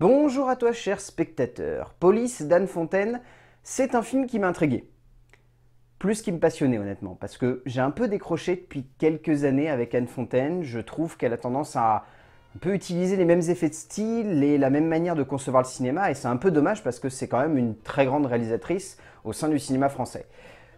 Bonjour à toi cher spectateur. Police d'Anne Fontaine, c'est un film qui m'a intrigué. Plus qu'il me passionnait honnêtement, parce que j'ai un peu décroché depuis quelques années avec Anne Fontaine. Je trouve qu'elle a tendance à un peu utiliser les mêmes effets de style et la même manière de concevoir le cinéma, et c'est un peu dommage parce que c'est quand même une très grande réalisatrice au sein du cinéma français.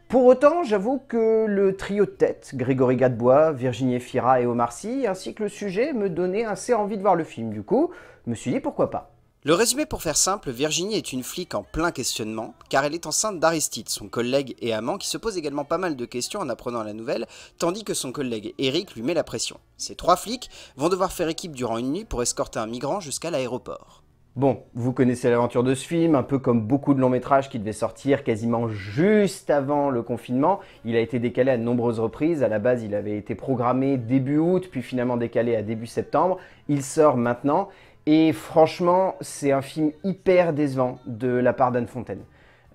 Pour autant, j'avoue que le trio de tête, Grégory Gadebois, Virginie Fira et Omar Sy, ainsi que le sujet me donnait assez envie de voir le film. Du coup, je me suis dit pourquoi pas. Le résumé pour faire simple, Virginie est une flic en plein questionnement, car elle est enceinte d'Aristide, son collègue et amant, qui se pose également pas mal de questions en apprenant la nouvelle, tandis que son collègue Eric lui met la pression. Ces trois flics vont devoir faire équipe durant une nuit pour escorter un migrant jusqu'à l'aéroport. Bon, vous connaissez l'aventure de ce film, un peu comme beaucoup de longs métrages qui devaient sortir quasiment juste avant le confinement. Il a été décalé à de nombreuses reprises. À la base, il avait été programmé début août, puis finalement décalé à début septembre. Il sort maintenant. Et franchement, c'est un film hyper décevant de la part d'Anne Fontaine.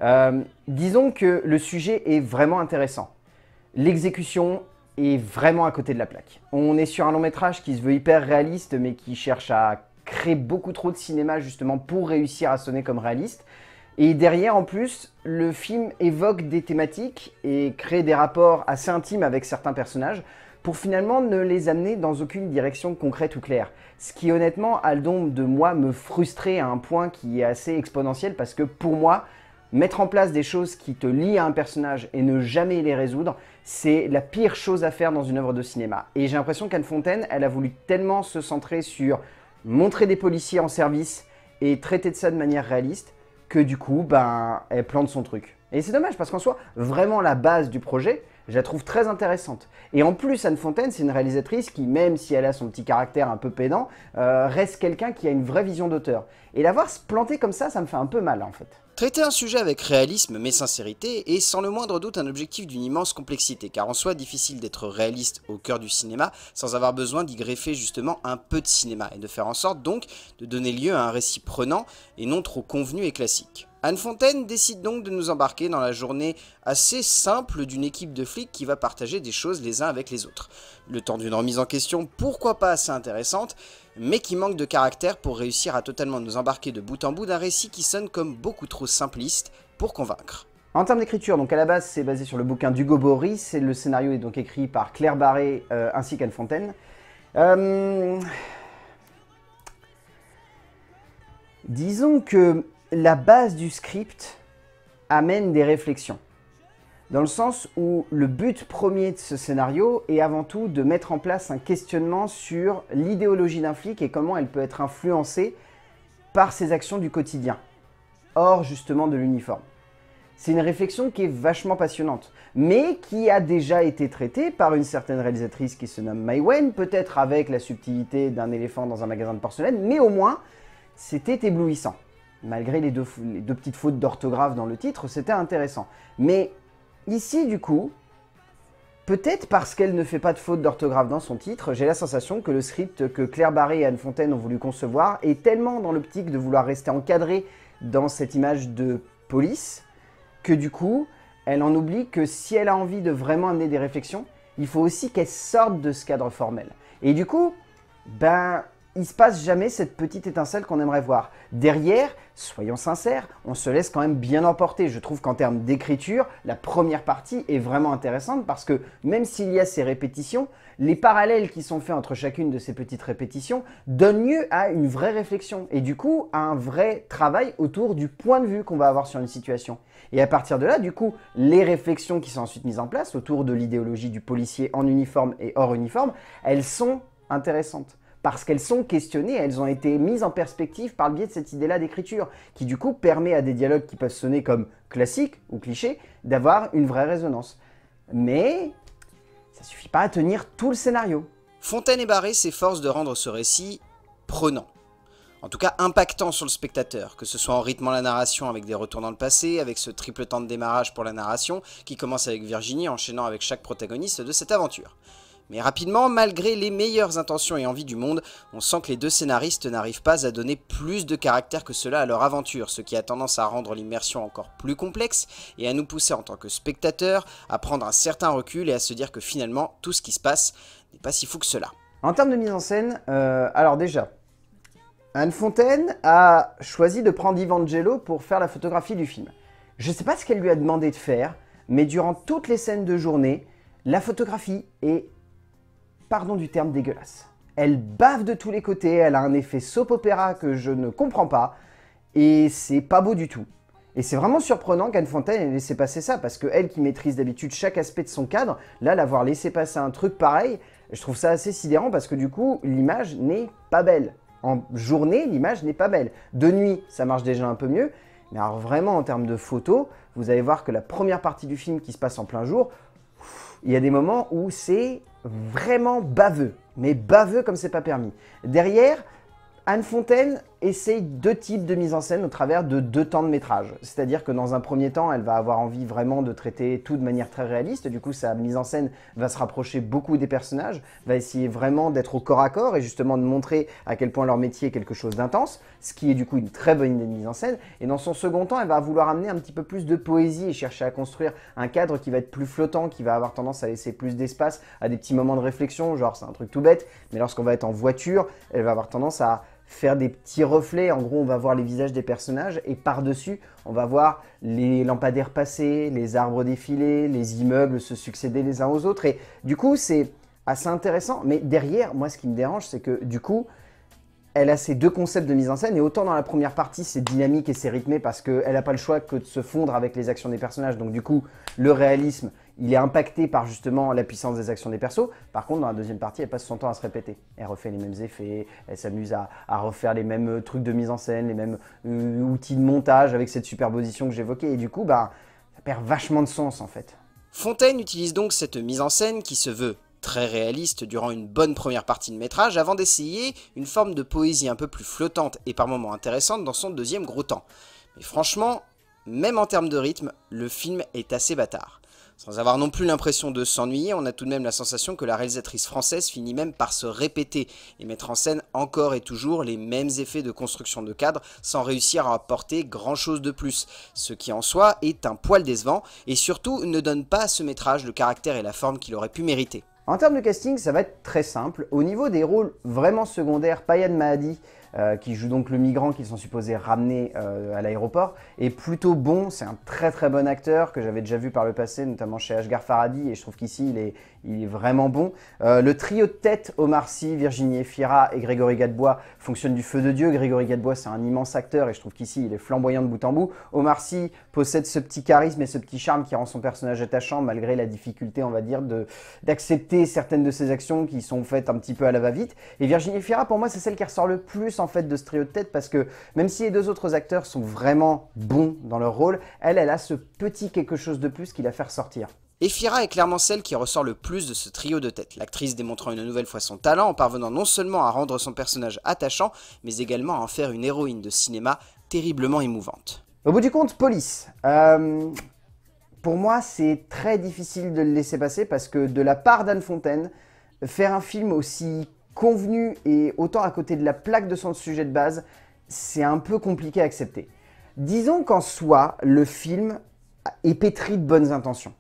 Euh, disons que le sujet est vraiment intéressant. L'exécution est vraiment à côté de la plaque. On est sur un long métrage qui se veut hyper réaliste, mais qui cherche à créer beaucoup trop de cinéma justement pour réussir à sonner comme réaliste. Et derrière, en plus, le film évoque des thématiques et crée des rapports assez intimes avec certains personnages, pour finalement ne les amener dans aucune direction concrète ou claire. Ce qui honnêtement a le don de moi me frustrer à un point qui est assez exponentiel parce que pour moi, mettre en place des choses qui te lient à un personnage et ne jamais les résoudre, c'est la pire chose à faire dans une œuvre de cinéma. Et j'ai l'impression qu'Anne Fontaine, elle a voulu tellement se centrer sur montrer des policiers en service et traiter de ça de manière réaliste que du coup, ben, elle plante son truc. Et c'est dommage parce qu'en soi, vraiment la base du projet, je la trouve très intéressante. Et en plus, Anne Fontaine, c'est une réalisatrice qui, même si elle a son petit caractère un peu pédant, euh, reste quelqu'un qui a une vraie vision d'auteur. Et la voir se planter comme ça, ça me fait un peu mal en fait. Traiter un sujet avec réalisme mais sincérité est sans le moindre doute un objectif d'une immense complexité, car en soi difficile d'être réaliste au cœur du cinéma sans avoir besoin d'y greffer justement un peu de cinéma, et de faire en sorte donc de donner lieu à un récit prenant et non trop convenu et classique. Anne Fontaine décide donc de nous embarquer dans la journée assez simple d'une équipe de flics qui va partager des choses les uns avec les autres. Le temps d'une remise en question, pourquoi pas assez intéressante, mais qui manque de caractère pour réussir à totalement nous embarquer de bout en bout d'un récit qui sonne comme beaucoup trop simpliste pour convaincre. En termes d'écriture, donc à la base c'est basé sur le bouquin d'Hugo Boris, et le scénario est donc écrit par Claire Barré euh, ainsi qu'Anne Fontaine. Euh, disons que la base du script amène des réflexions. Dans le sens où le but premier de ce scénario est avant tout de mettre en place un questionnement sur l'idéologie d'un flic et comment elle peut être influencée par ses actions du quotidien, hors justement de l'uniforme. C'est une réflexion qui est vachement passionnante, mais qui a déjà été traitée par une certaine réalisatrice qui se nomme Mai Wen, peut-être avec la subtilité d'un éléphant dans un magasin de porcelaine, mais au moins, c'était éblouissant malgré les deux, petites fautes d'orthographe dans le titre, c'était intéressant. Mais ici, du coup, peut-être parce qu'elle ne fait pas de faute d'orthographe dans son titre, j'ai la sensation que le script que Claire Barré et Anne Fontaine ont voulu concevoir est tellement dans l'optique de vouloir rester encadré dans cette image de police, que du coup, elle en oublie que si elle a envie de vraiment amener des réflexions, il faut aussi qu'elle sorte de ce cadre formel. Et du coup, ben, il se passe jamais cette petite étincelle qu'on aimerait voir. Derrière, soyons sincères, on se laisse quand même bien emporter. Je trouve qu'en termes d'écriture, la première partie est vraiment intéressante parce que même s'il y a ces répétitions, les parallèles qui sont faits entre chacune de ces petites répétitions donnent lieu à une vraie réflexion et du coup à un vrai travail autour du point de vue qu'on va avoir sur une situation. Et à partir de là, du coup, les réflexions qui sont ensuite mises en place autour de l'idéologie du policier en uniforme et hors uniforme, elles sont intéressantes parce qu'elles sont questionnées, elles ont été mises en perspective par le biais de cette idée-là d'écriture, qui du coup permet à des dialogues qui peuvent sonner comme classiques ou clichés d'avoir une vraie résonance. Mais ça suffit pas à tenir tout le scénario. Fontaine et Barré s'efforcent de rendre ce récit prenant. En tout cas impactant sur le spectateur, que ce soit en rythmant la narration avec des retours dans le passé, avec ce triple temps de démarrage pour la narration qui commence avec Virginie enchaînant avec chaque protagoniste de cette aventure. Mais rapidement, malgré les meilleures intentions et envies du monde, on sent que les deux scénaristes n'arrivent pas à donner plus de caractère que cela à leur aventure, ce qui a tendance à rendre l'immersion encore plus complexe et à nous pousser en tant que spectateurs à prendre un certain recul et à se dire que finalement, tout ce qui se passe n'est pas si fou que cela. En termes de mise en scène, euh, alors déjà, Anne Fontaine a choisi de prendre Ivangelo pour faire la photographie du film. Je ne sais pas ce qu'elle lui a demandé de faire, mais durant toutes les scènes de journée, la photographie est pardon du terme, dégueulasse. Elle bave de tous les côtés, elle a un effet soap-opéra que je ne comprends pas, et c'est pas beau du tout. Et c'est vraiment surprenant qu'Anne Fontaine ait laissé passer ça, parce qu'elle qui maîtrise d'habitude chaque aspect de son cadre, là, l'avoir laissé passer un truc pareil, je trouve ça assez sidérant, parce que du coup, l'image n'est pas belle. En journée, l'image n'est pas belle. De nuit, ça marche déjà un peu mieux, mais alors vraiment, en termes de photos, vous allez voir que la première partie du film qui se passe en plein jour, il y a des moments où c'est vraiment baveux, mais baveux comme c'est pas permis. Derrière, Anne Fontaine essaye deux types de mise en scène au travers de deux temps de métrage. C'est-à-dire que dans un premier temps, elle va avoir envie vraiment de traiter tout de manière très réaliste. Du coup, sa mise en scène va se rapprocher beaucoup des personnages, va essayer vraiment d'être au corps à corps et justement de montrer à quel point leur métier est quelque chose d'intense, ce qui est du coup une très bonne idée de mise en scène. Et dans son second temps, elle va vouloir amener un petit peu plus de poésie et chercher à construire un cadre qui va être plus flottant, qui va avoir tendance à laisser plus d'espace à des petits moments de réflexion. Genre, c'est un truc tout bête, mais lorsqu'on va être en voiture, elle va avoir tendance à faire des petits reflets. En gros, on va voir les visages des personnages et par-dessus, on va voir les lampadaires passer, les arbres défiler, les immeubles se succéder les uns aux autres. Et du coup, c'est assez intéressant. Mais derrière, moi, ce qui me dérange, c'est que du coup, elle a ces deux concepts de mise en scène et autant dans la première partie c'est dynamique et c'est rythmé parce qu'elle n'a pas le choix que de se fondre avec les actions des personnages donc du coup le réalisme il est impacté par justement la puissance des actions des persos. Par contre, dans la deuxième partie, elle passe son temps à se répéter. Elle refait les mêmes effets, elle s'amuse à, refaire les mêmes euh, trucs de mise en scène, les mêmes euh, outils de montage avec cette superposition que j'évoquais. Et du coup, bah, ça perd vachement de sens en fait. Fontaine utilise donc cette mise en scène qui se veut très réaliste durant une bonne première partie de métrage avant d'essayer une forme de poésie un peu plus flottante et par moments intéressante dans son deuxième gros temps. Mais franchement, même en termes de rythme, le film est assez bâtard. Sans avoir non plus l'impression de s'ennuyer, on a tout de même la sensation que la réalisatrice française finit même par se répéter et mettre en scène encore et toujours les mêmes effets de construction de cadre sans réussir à apporter grand chose de plus, ce qui en soi est un poil décevant et surtout ne donne pas à ce métrage le caractère et la forme qu'il aurait pu mériter. En termes de casting, ça va être très simple. Au niveau des rôles vraiment secondaires, Payan Mahadi euh, qui joue donc le migrant qu'ils sont supposés ramener euh, à l'aéroport, est plutôt bon. C'est un très très bon acteur que j'avais déjà vu par le passé, notamment chez Ashgar faradi et je trouve qu'ici il est, il est vraiment bon. Euh, le trio de tête, Omar Sy, Virginie Fira et Grégory Gadebois, fonctionne du feu de Dieu. Grégory Gadebois, c'est un immense acteur et je trouve qu'ici il est flamboyant de bout en bout. Omar Sy possède ce petit charisme et ce petit charme qui rend son personnage attachant malgré la difficulté, on va dire, d'accepter certaines de ses actions qui sont faites un petit peu à la va-vite. Et Virginie Fira pour moi, c'est celle qui ressort le plus en fait de ce trio de tête parce que même si les deux autres acteurs sont vraiment bons dans leur rôle, elle, elle a ce petit quelque chose de plus qui la fait ressortir. Efira est clairement celle qui ressort le plus de ce trio de tête, l'actrice démontrant une nouvelle fois son talent en parvenant non seulement à rendre son personnage attachant, mais également à en faire une héroïne de cinéma terriblement émouvante. Au bout du compte, Police. Euh, pour moi, c'est très difficile de le laisser passer parce que de la part d'Anne Fontaine, faire un film aussi convenu et autant à côté de la plaque de son sujet de base, c'est un peu compliqué à accepter. Disons qu'en soi, le film est pétri de bonnes intentions.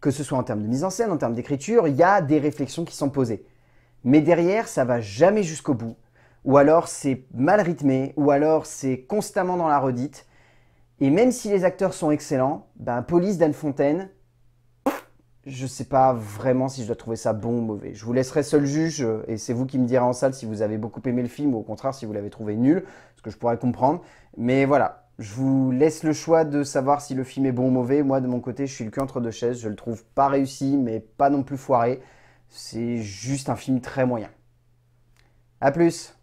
Que ce soit en termes de mise en scène, en termes d'écriture, il y a des réflexions qui sont posées. Mais derrière, ça va jamais jusqu'au bout. Ou alors c'est mal rythmé, ou alors c'est constamment dans la redite. Et même si les acteurs sont excellents, ben, Police d'Anne Fontaine, je ne sais pas vraiment si je dois trouver ça bon ou mauvais. Je vous laisserai seul juge euh, et c'est vous qui me direz en salle si vous avez beaucoup aimé le film ou au contraire si vous l'avez trouvé nul, ce que je pourrais comprendre. Mais voilà, je vous laisse le choix de savoir si le film est bon ou mauvais. Moi, de mon côté, je suis le cul entre deux chaises. Je le trouve pas réussi, mais pas non plus foiré. C'est juste un film très moyen. A plus